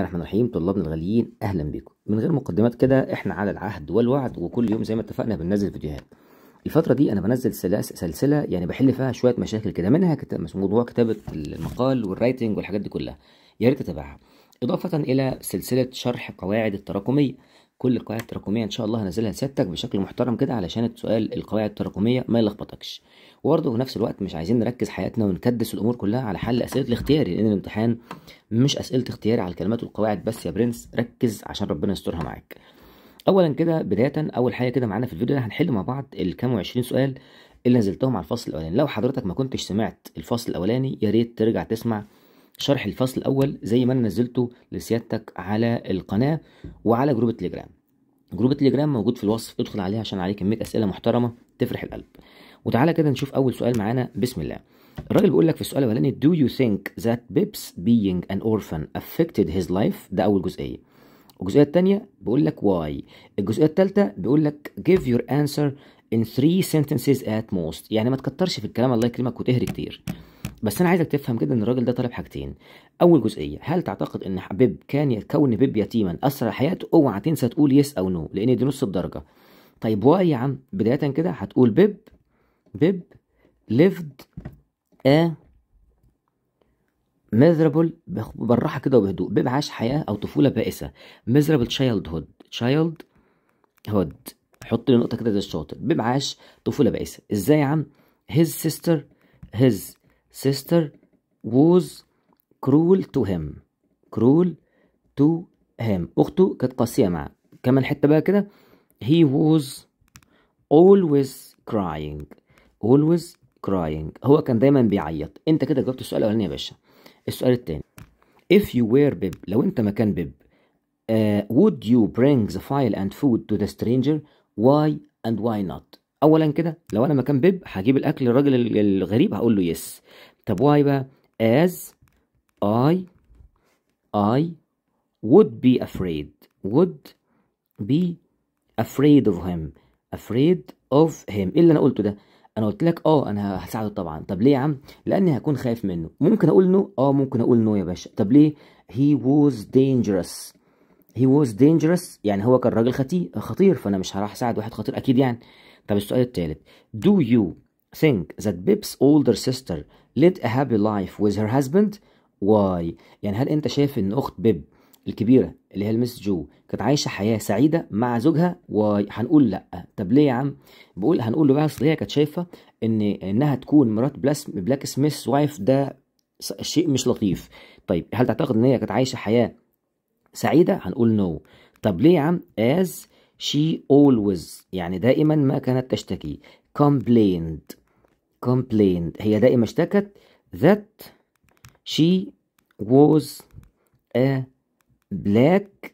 الله الرحمن الرحيم طلابنا الغاليين اهلا بكم من غير مقدمات كده احنا على العهد والوعد وكل يوم زي ما اتفقنا بننزل فيديوهات الفتره دي انا بنزل سلسله يعني بحل فيها شويه مشاكل كده منها موضوع كتابه المقال والرايتنج والحاجات دي كلها يا ريت تتابعها اضافه الى سلسله شرح قواعد التراكميه كل القواعد التراكميه ان شاء الله هنزلها لسيادتك بشكل محترم كده علشان السؤال القواعد التراكميه ما يلخبطكش وبرضه في نفس الوقت مش عايزين نركز حياتنا ونكدس الامور كلها على حل اسئله الاختياري لان الامتحان مش اسئله اختياري على الكلمات والقواعد بس يا برنس ركز عشان ربنا يسترها معاك اولا كده بدايه اول حاجه كده معانا في الفيديو ده هنحل مع بعض الكام 20 سؤال اللي نزلتهم على الفصل الاولاني لو حضرتك ما كنتش سمعت الفصل الاولاني يا ريت ترجع تسمع شرح الفصل الاول زي ما انا نزلته لسيادتك على القناه وعلى جروب التليجرام جروب التليجرام موجود في الوصف ادخل عليه عشان عليه كميه اسئله محترمه تفرح القلب وتعالى كده نشوف اول سؤال معانا بسم الله الراجل بيقول لك في السؤال الاولاني do you think that Bips being an orphan affected his life ده اول جزئيه الجزئيه الثانيه بيقول لك why الجزئيه الثالثه بيقول لك give your answer in three sentences at most يعني ما تكترش في الكلام الله يكرمك وتهري كتير بس انا عايزك تفهم كده ان الراجل ده طالب حاجتين اول جزئيه هل تعتقد ان بيب كان كون بيب يتيما اسرع حياته اوعى تنسى تقول يس او نو لان دي نص الدرجه طيب واي يا عم بدايه كده هتقول بيب بيب ليفد ا ميزربل بالراحه كده وبهدوء بيب عاش حياه او طفوله بائسه ميزربل تشايلد هود تشايلد هود حط لي نقطه كده زي الشاطر بيب عاش طفوله بائسه ازاي يا عم هيز سيستر هيز sister was cruel to him cruel to him أخته كانت قاسية معه. كمان حتة بقى كده he was always crying always crying هو كان دايما بيعيط انت كده جاوبت السؤال الاولاني يا باشا السؤال التاني if you were bib لو انت مكان بib uh, would you bring the file and food to the stranger why and why not اولا كده لو انا مكان بيب هجيب الاكل للراجل الغريب هقول له يس طب واي بقى as I I would be afraid would be afraid of him afraid of him ايه اللي انا قلته ده انا قلت لك اه انا هساعده طبعا طب ليه يا عم لاني هكون خايف منه ممكن اقول نو اه ممكن اقول نو يا باشا طب ليه he was dangerous he was dangerous يعني هو كان راجل خطير خطير فانا مش هروح اساعد واحد خطير اكيد يعني طب السؤال الثالث Do you think that Bib's older sister led a happy life with her husband? Why? يعني هل أنت شايف إن أخت بيب الكبيرة اللي هي المس جو كانت عايشة حياة سعيدة مع زوجها وهنقول لأ طب ليه يا عم بقول هنقول له بقى أصل هي كانت شايفة إن إنها تكون مرات بلاس بلاك سميث وايف ده شيء مش لطيف طيب هل تعتقد إن هي كانت عايشة حياة سعيدة هنقول نو no. طب ليه يا عم as she always يعني دائما ما كانت تشتكي complained complained هي دائما اشتكت that she was a black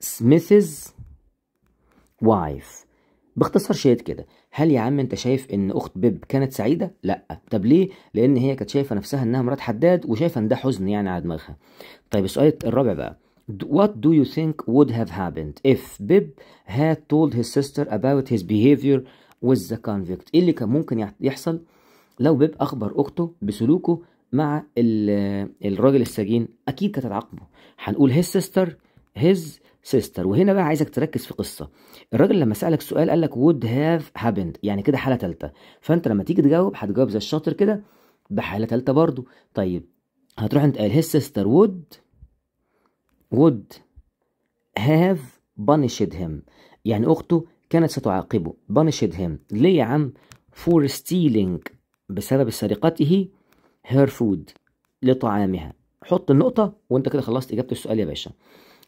smith's wife باختصار شديد كده هل يا عم انت شايف ان اخت بيب كانت سعيده لا طب ليه لان هي كانت شايفه نفسها انها مرات حداد وشايفه ان ده حزن يعني على دماغها طيب السؤال الرابع بقى What do you think would have happened if Bib had told his sister about his behavior with the convict ايه اللي كان ممكن يحصل لو بيب اخبر اخته بسلوكه مع الراجل السجين اكيد كانت هتعاقبه هنقول his sister his sister وهنا بقى عايزك تركز في قصه الراجل لما سالك سؤال قال لك would have happened يعني كده حاله ثالثه فانت لما تيجي تجاوب هتجاوب زي الشاطر كده بحاله ثالثه برضه. طيب هتروح انت قال his sister would would have punished him يعني أخته كانت ستعاقبه punished him ليه يا عم for stealing بسبب سرقته her food لطعامها حط النقطة وانت كده خلصت إجابة السؤال يا باشا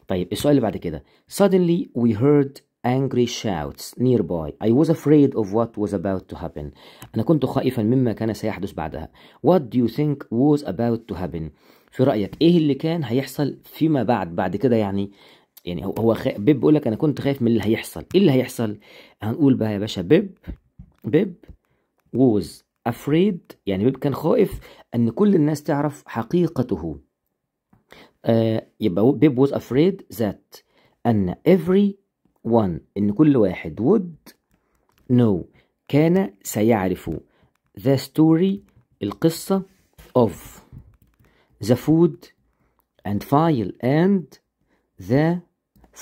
طيب السؤال اللي بعد كده suddenly we heard angry shouts nearby I was afraid of what was about to happen أنا كنت خائفا مما كان سيحدث بعدها What do you think was about to happen في رايك ايه اللي كان هيحصل فيما بعد بعد كده يعني يعني هو خ... بيب بيقول لك انا كنت خايف من اللي هيحصل ايه اللي هيحصل هنقول بقى يا باشا بيب بيب ووز افريد يعني بيب كان خائف ان كل الناس تعرف حقيقته آه يبقى بيب ووز افريد ذات ان افري وان ان كل واحد وود نو كان سيعرف ذا ستوري القصة اوف the food and file and the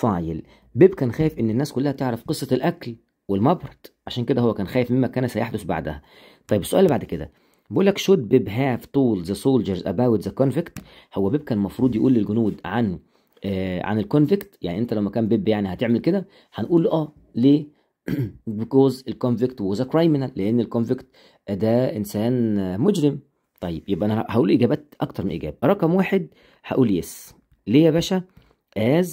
file بيب كان خايف ان الناس كلها تعرف قصة الاكل والمبرد عشان كده هو كان خايف مما كان سيحدث بعدها طيب السؤال اللي بعد كده بيقول لك should بيب هاف told the soldiers about the convict هو بيب كان المفروض يقول للجنود عن آه عن الكونفكت يعني انت لو كان بيب يعني هتعمل كده هنقول اه ليه because الكونفكت was a criminal لان الكونفكت ده انسان مجرم طيب يبقى انا هقول اجابات اكتر من اجابه رقم واحد هقول يس ليه يا باشا as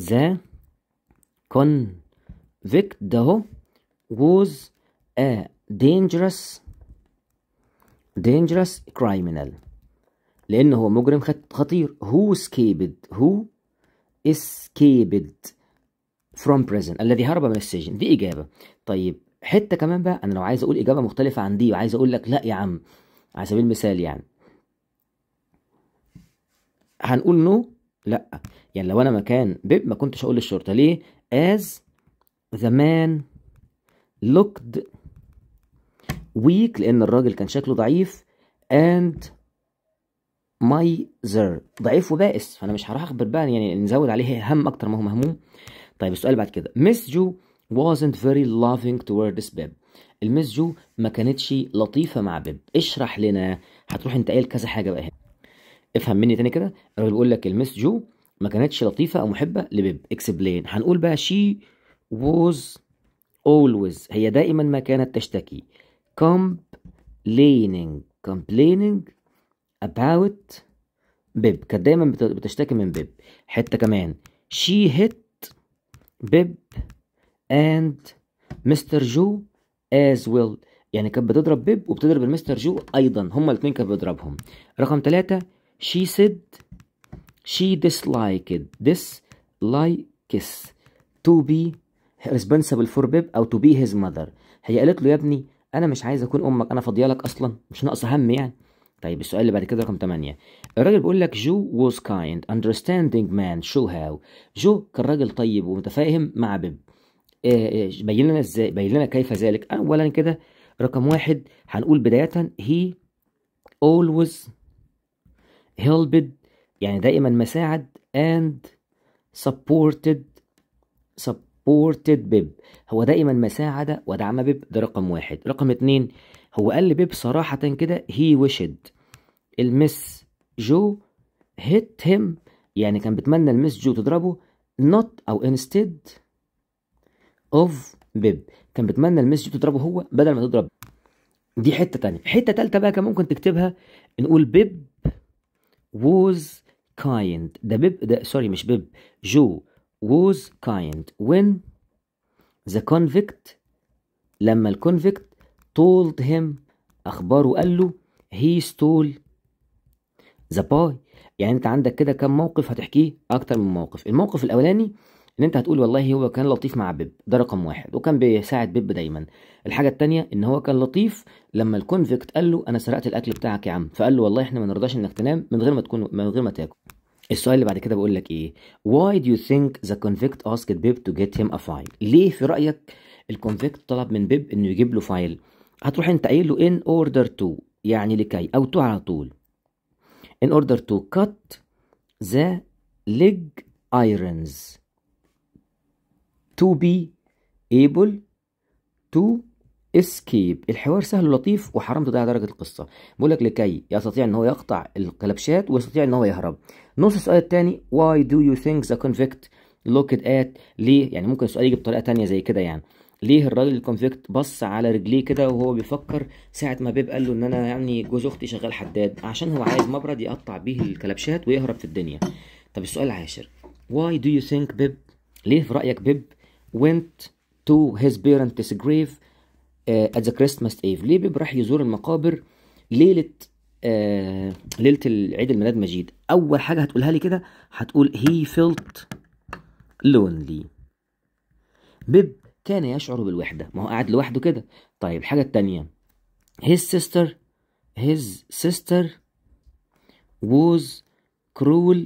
the convict ده was a dangerous dangerous criminal لان هو مجرم خطير هو escaped هو escaped from prison الذي هرب من السجن دي اجابه طيب حته كمان بقى انا لو عايز اقول اجابه مختلفه عن دي وعايز اقول لك لا يا عم على سبيل المثال يعني هنقول نو لا يعني لو انا مكان بيب ما كنتش اقول للشرطه ليه as the man looked weak لان الراجل كان شكله ضعيف and miser ضعيف وبائس فانا مش هروح اخبر بقى يعني نزود عليه هم اكتر ما هو مهموم طيب السؤال بعد كده miss جو wasn't very loving towards babe المسجو ما كانتش لطيفه مع بيب اشرح لنا هتروح انت قايل كذا حاجه بقى هنا افهم مني تاني كده الراجل بيقول لك المس جو ما كانتش لطيفه او محبه لبيب اكسبلين هنقول بقى شي ووز اولويز هي دائما ما كانت تشتكي complaining complaining about بيب كانت دايما بتشتكي من بيب حته كمان she hit بيب and مستر جو as well يعني كانت بتضرب بيب وبتضرب المستر جو ايضا هما الاثنين كانت بتضربهم رقم ثلاثة she said she disliked dislikes to be responsible for بيب او to be his mother هي قالت له يا ابني انا مش عايز اكون امك انا فاضيه لك اصلا مش ناقصه هم يعني طيب السؤال اللي بعد كده رقم 8 الراجل بيقول لك جو was kind understanding man show how جو كان راجل طيب ومتفاهم مع بيب آه، آه، بين لنا ازاي بين لنا كيف ذلك اولا كده رقم واحد هنقول بدايه هي always helped يعني دائما مساعد and supported supported بيب هو دائما مساعدة ودعم بيب ده رقم واحد رقم اتنين هو قال لبيب صراحة كده he wished المس جو hit him يعني كان بيتمنى المس جو تضربه not أو instead اوف بيب كان بيتمنى الميس تضربه هو بدل ما تضرب دي حته تانية حته تالتة بقى كان ممكن تكتبها نقول بيب ووز كايند ده بيب ده سوري مش بيب جو ووز كايند وين ذا كونفيكت لما الكونفيكت تولد هيم اخباره قال له هي ستول ذا باي يعني انت عندك كده كم موقف هتحكيه اكتر من موقف الموقف الاولاني ان انت هتقول والله هو كان لطيف مع بيب ده رقم واحد وكان بيساعد بيب دايما الحاجه التانية ان هو كان لطيف لما الكونفكت قال له انا سرقت الاكل بتاعك يا عم فقال له والله احنا ما نرضاش انك تنام من غير ما تكون من غير ما تاكل السؤال اللي بعد كده بقول لك ايه why do you think the convict asked بيب to get him a file ليه في رايك الكونفكت طلب من بيب انه يجيب له فايل هتروح انت قايل له in order to يعني لكي او تو على طول in order to cut the leg irons to be able to escape الحوار سهل ولطيف وحرام تضيع درجة القصة بقول لك لكي يستطيع ان هو يقطع الكلبشات ويستطيع ان هو يهرب نص السؤال الثاني why do you think the convict looked at ليه يعني ممكن السؤال يجي بطريقة تانية زي كده يعني ليه الراجل الكونفيكت بص على رجليه كده وهو بيفكر ساعة ما بيب قال له ان انا يعني جوز اختي شغال حداد عشان هو عايز مبرد يقطع بيه الكلبشات ويهرب في الدنيا طب السؤال العاشر why do you think بيب ليه في رأيك بيب went to his parents' grave uh, at the Christmas Eve ليه بيب راح يزور المقابر ليلة uh, ليلة عيد الميلاد مجيد أول حاجة هتقولها لي كده هتقول he felt lonely بيب كان يشعر بالوحدة ما هو قاعد لوحده كده طيب الحاجة التانية his sister his sister was cruel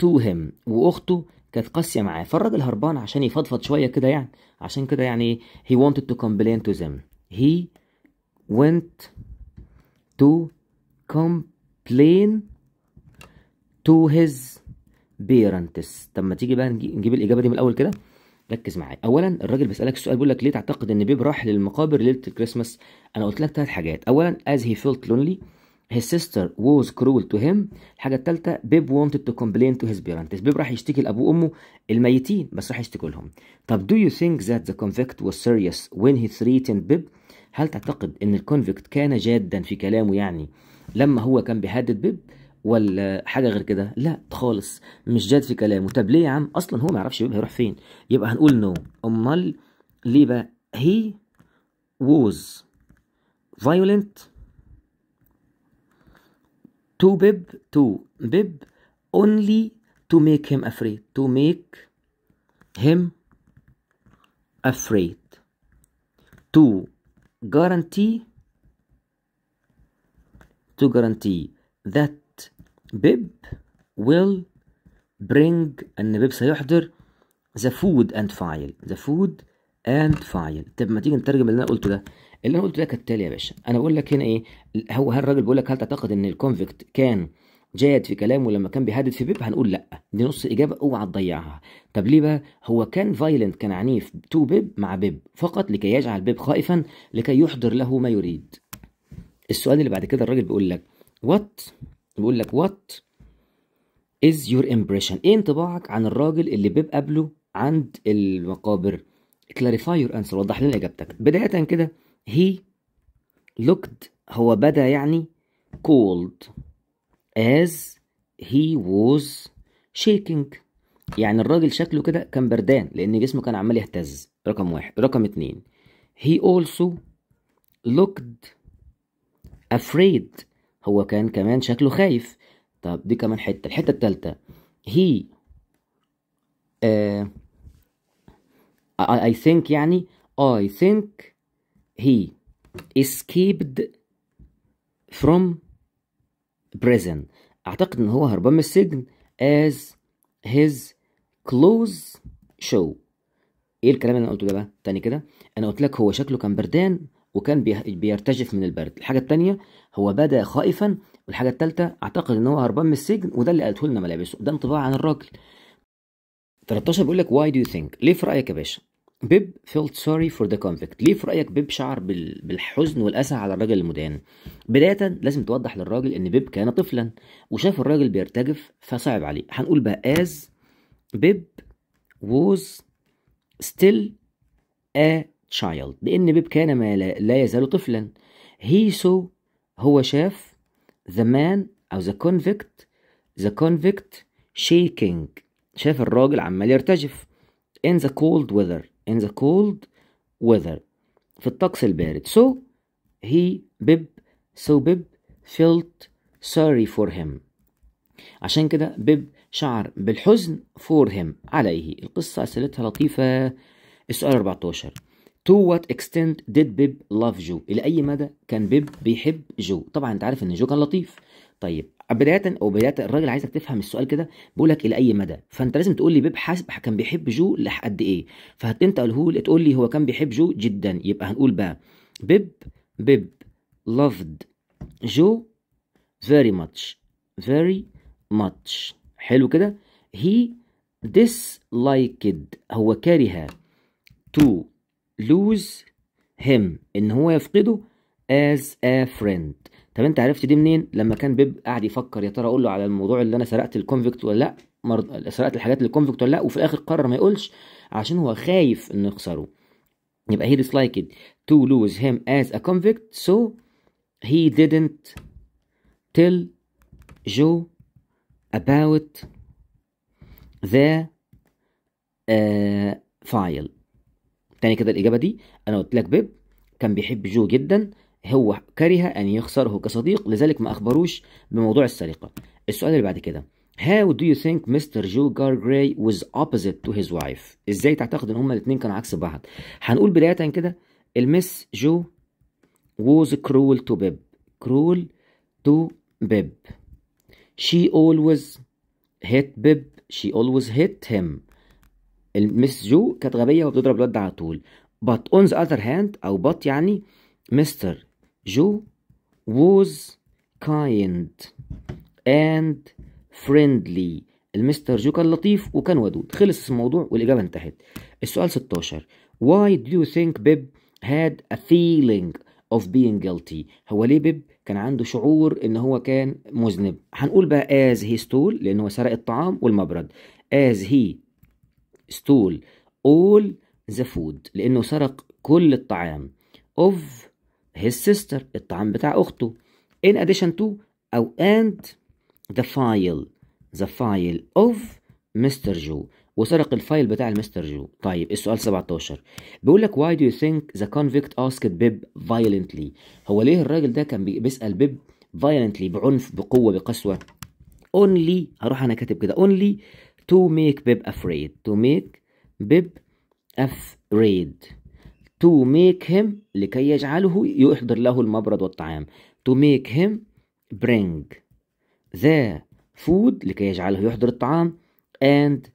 to him وأخته كانت قاسيه معاه فالراجل هربان عشان يفضفض شويه كده يعني عشان كده يعني he wanted to complain to them he went to complain to his parents طب ما تيجي بقى نجيب الاجابه دي من الاول كده ركز معايا اولا الراجل بيسالك السؤال بيقول لك ليه تعتقد ان بيب راح للمقابر ليله الكريسماس انا قلت لك ثلاث حاجات اولا as he felt lonely his sister was cruel to him الحاجة التالتة بيب wanted to complain to his parents بيب راح يشتكي لأبوه وأمه الميتين بس راح يشتكي لهم طب do you think that the convict was serious when he threatened بيب هل تعتقد أن الكونفكت كان جادا في كلامه يعني لما هو كان بيهدد بيب ولا حاجة غير كده لا خالص مش جاد في كلامه طب ليه يا عم أصلا هو ما يعرفش بيب هيروح فين يبقى هنقول نو no. أمال ليه بقى he was violent to Bib, to Bib, only to make him afraid. To make him afraid. To guarantee, to guarantee that Bib will bring ان بيب سيحضر the food and file the food and file طب ما تيجي نترجم اللي انا قلته ده اللي انا قلته ده كالتالي يا باشا انا بقول لك هنا ايه هو هل الراجل بيقول لك هل تعتقد ان الكونفكت كان جاد في كلامه لما كان بيهدد في بيب هنقول لا دي نص اجابه اوعى تضيعها طب ليه بقى هو كان فايلنت كان عنيف تو بيب مع بيب فقط لكي يجعل بيب خائفا لكي يحضر له ما يريد السؤال اللي بعد كده الراجل بيقول لك وات بيقول لك وات از يور امبريشن ايه انطباعك عن الراجل اللي بيب قابله عند المقابر كلاريفاي يور انسر وضح لنا اجابتك بدايه كده he looked هو بدا يعني cold as he was shaking يعني الراجل شكله كده كان بردان لأن جسمه كان عمال يهتز رقم واحد رقم اتنين he also looked afraid هو كان كمان شكله خايف طب دي كمان حتة الحتة التالتة he uh, I think يعني I think he escaped from prison اعتقد ان هو هربان من السجن as his clothes show ايه الكلام اللي انا قلته ده بقى تاني كده انا قلت لك هو شكله كان بردان وكان بيرتجف من البرد الحاجه التانية هو بدا خائفا والحاجه التالتة اعتقد ان هو هربان من السجن وده اللي قالته لنا ملابسه ده انطباع عن الراجل 13 بيقول لك why do you think ليه في رايك يا باشا بيب فيلت سوري فور ذا كونفكت ليه في رأيك بيب شعر بالحزن والأسى على الراجل المدان بداية لازم توضح للراجل إن بيب كان طفلا وشاف الراجل بيرتجف فصعب عليه هنقول بقى as بيب ووز ستيل ا تشايلد لأن بيب كان ما لا يزال طفلا هي سو هو شاف the man أو the convict the convict shaking شاف الراجل عمال يرتجف in the cold weather in the cold weather في الطقس البارد so he بيب so بيب felt sorry for him عشان كده بيب شعر بالحزن for him عليه القصة أسئلتها لطيفة السؤال 14 To what extent did Bib love Joe؟ إلى أي مدى كان بيب بيحب جو؟ طبعا أنت عارف إن جو كان لطيف طيب بداية أو بداية الراجل عايزك تفهم السؤال كده بيقول لك إلى أي مدى فأنت لازم تقول لي بيب حسب كان بيحب جو لحد إيه فهتنت له تقول لي هو كان بيحب جو جدا يبقى هنقول بقى بيب بيب loved جو very much very much حلو كده he disliked هو كره to lose him ان هو يفقده as a friend طب انت عرفت دي منين لما كان بيب قاعد يفكر يا ترى اقول له على الموضوع اللي انا سرقت الكونفكت ولا لا مرض... سرقت الحاجات للكونفكت ولا لا وفي الاخر قرر ما يقولش عشان هو خايف انه يخسره يبقى he disliked to lose him as a convict so he didn't tell Joe about the uh, file تاني كده الإجابة دي أنا قلت لك بيب كان بيحب جو جدا هو كره أن يخسره كصديق لذلك ما أخبروش بموضوع السرقة السؤال اللي بعد كده How do you think Mr. Joe Gargray was opposite to his wife؟ ازاي تعتقد ان هما الاثنين كانوا عكس بعض؟ هنقول بداية كده المس جو was cruel to Bib cruel to Bib she always hit Bib she always hit him المس جو كانت غبية وبتضرب الواد على طول but on the other hand أو but يعني مستر جو was kind and friendly المستر جو كان لطيف وكان ودود خلص الموضوع والإجابة انتهت السؤال 16 Why do you think Bib had a feeling of being guilty هو ليه بيب كان عنده شعور ان هو كان مذنب هنقول بقى as he stole لان هو سرق الطعام والمبرد as he stole all the food لانه سرق كل الطعام of his sister الطعام بتاع أخته in addition to أو and the file the file of مستر جو وسرق الفايل بتاع المستر جو طيب السؤال 17 بيقول لك why do you think the convict asked بيب violently هو ليه الراجل ده كان بيسأل بيب violently بعنف بقوة بقسوة only هروح انا كاتب كده only to make بيب afraid to make بيب afraid to make him لكي يجعله يحضر له المبرد والطعام to make him bring the food لكي يجعله يحضر الطعام and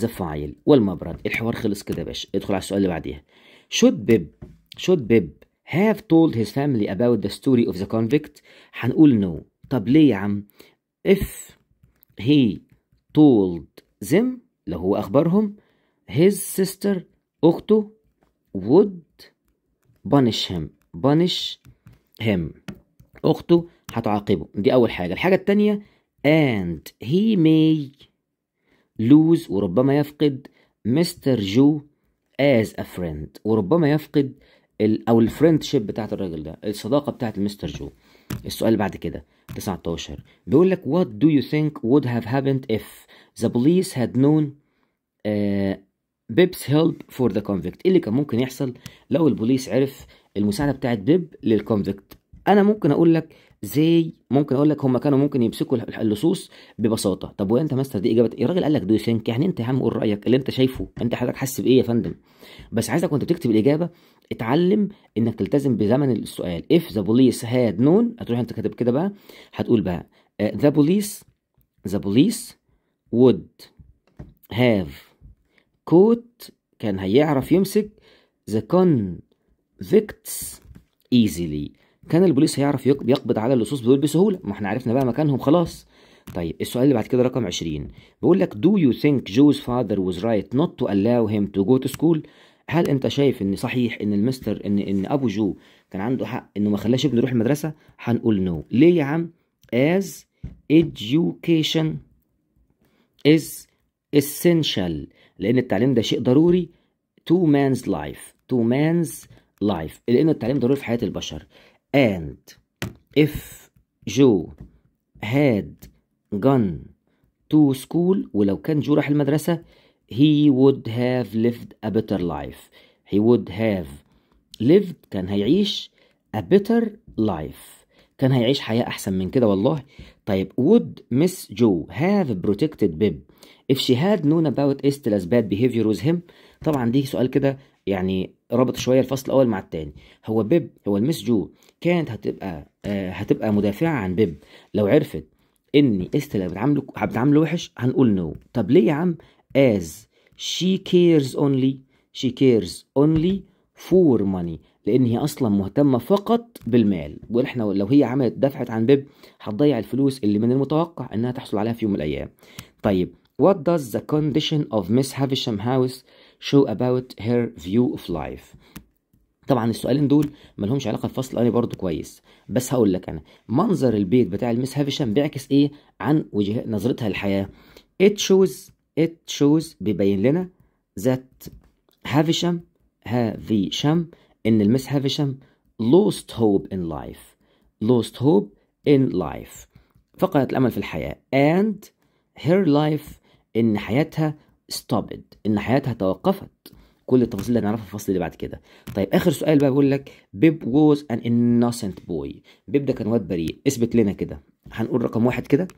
the file والمبرد الحوار خلص كده باش ادخل على السؤال اللي بعديها should Bib should Bib have told his family about the story of the convict هنقول no طب ليه يا عم if he told them لو هو أخبرهم his sister أخته would punish him punish him أخته هتعاقبه دي أول حاجة الحاجة التانية and he may lose وربما يفقد مستر جو as a friend وربما يفقد ال أو الفريندشيب بتاعت الراجل ده الصداقة بتاعت مستر جو السؤال اللي بعد كده 19 بيقول لك what do you think would have happened if the police had known uh, بيبس هيلب فور ذا كونفكت ايه اللي كان ممكن يحصل لو البوليس عرف المساعده بتاعت بيب للكونفكت انا ممكن اقول لك زي ممكن اقول لك هم كانوا ممكن يمسكوا اللصوص ببساطه طب وانت ماستر دي اجابه ايه الراجل قال لك دو ثينك يعني انت يا عم قول رايك اللي انت شايفه انت حضرتك حاسس بايه يا فندم بس عايزك وانت بتكتب الاجابه اتعلم انك تلتزم بزمن السؤال اف ذا بوليس هاد نون هتروح انت كاتب كده بقى هتقول بقى ذا بوليس ذا بوليس وود هاف كوت كان هيعرف يمسك ذا كونفيكتس ايزيلي كان البوليس هيعرف يقبض على اللصوص دول بسهوله ما احنا عرفنا بقى مكانهم خلاص طيب السؤال اللي بعد كده رقم 20 بيقول لك دو يو ثينك جوز فادر واز رايت نوت تو الاو هيم تو جو تو سكول هل انت شايف ان صحيح ان المستر ان ان ابو جو كان عنده حق انه ما خلاش ابنه يروح المدرسه هنقول نو no. ليه يا عم as education is essential لان التعليم ده شيء ضروري تو مانز لايف تو مانز لايف لان التعليم ضروري في حياه البشر and if Joe had gone to school ولو كان جو راح المدرسة he would have lived a better life he would have lived كان هيعيش a better life كان هيعيش حياة أحسن من كده والله طيب would miss جو have protected بيب if she had known about Estella's bad behavior with him طبعا دي سؤال كده يعني رابط شوية الفصل الأول مع التاني هو بيب هو المس جو كانت هتبقى آه هتبقى مدافعة عن بيب لو عرفت إن إستلا بتعامله بتعامله وحش هنقول نو no. طب ليه يا عم as she cares only she cares only for money لان هي اصلا مهتمه فقط بالمال واحنا لو هي عملت دفعت عن بيب هتضيع الفلوس اللي من المتوقع انها تحصل عليها في يوم من الايام طيب what does the condition of miss havisham house show about her view of life طبعا السؤالين دول لهمش علاقه بفصل انا برضو كويس بس هقول لك انا منظر البيت بتاع المس هافيشام بيعكس ايه عن وجه نظرتها للحياه it shows it shows بيبين لنا that هافيشام هافيشام إن المس هافشم lost hope in life lost hope in life فقدت الأمل في الحياة and her life إن حياتها stopped إن حياتها توقفت كل التفاصيل اللي هنعرفها في الفصل اللي بعد كده طيب اخر سؤال بقى بيقول لك بيب was an innocent boy بيب ده كان واد بريء اثبت لنا كده هنقول رقم واحد كده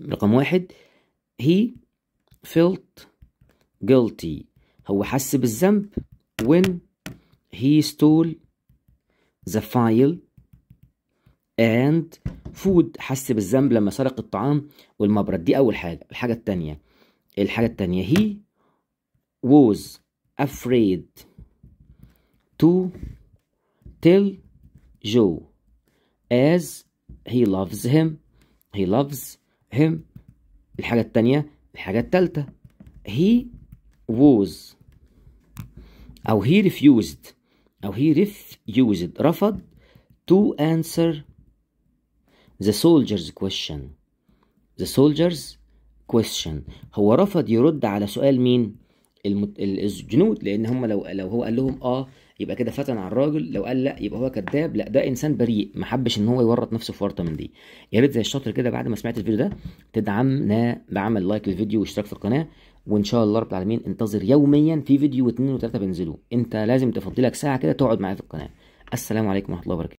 رقم واحد he felt guilty هو حس بالذنب when he stole the file and food حس بالذنب لما سرق الطعام والمبرد دي أول حاجة الحاجة التانية الحاجة التانية he was afraid to tell Joe as he loves him he loves him الحاجة التانية الحاجة التالتة he was أو he refused أو he refused رفض to answer the soldier's question the soldier's question هو رفض يرد على سؤال مين المت... الجنود لان هم لو لو هو قال لهم اه يبقى كده فتن على الراجل لو قال لا يبقى هو كذاب لا ده انسان بريء ما حبش ان هو يورط نفسه في ورطه من دي يا ريت زي الشاطر كده بعد ما سمعت الفيديو ده تدعمنا بعمل لايك للفيديو واشتراك في القناه وان شاء الله رب العالمين انتظر يوميا في فيديو واثنين وتلاته بينزلوه انت لازم تفضلك ساعه كده تقعد معايا في القناه السلام عليكم ورحمه الله وبركاته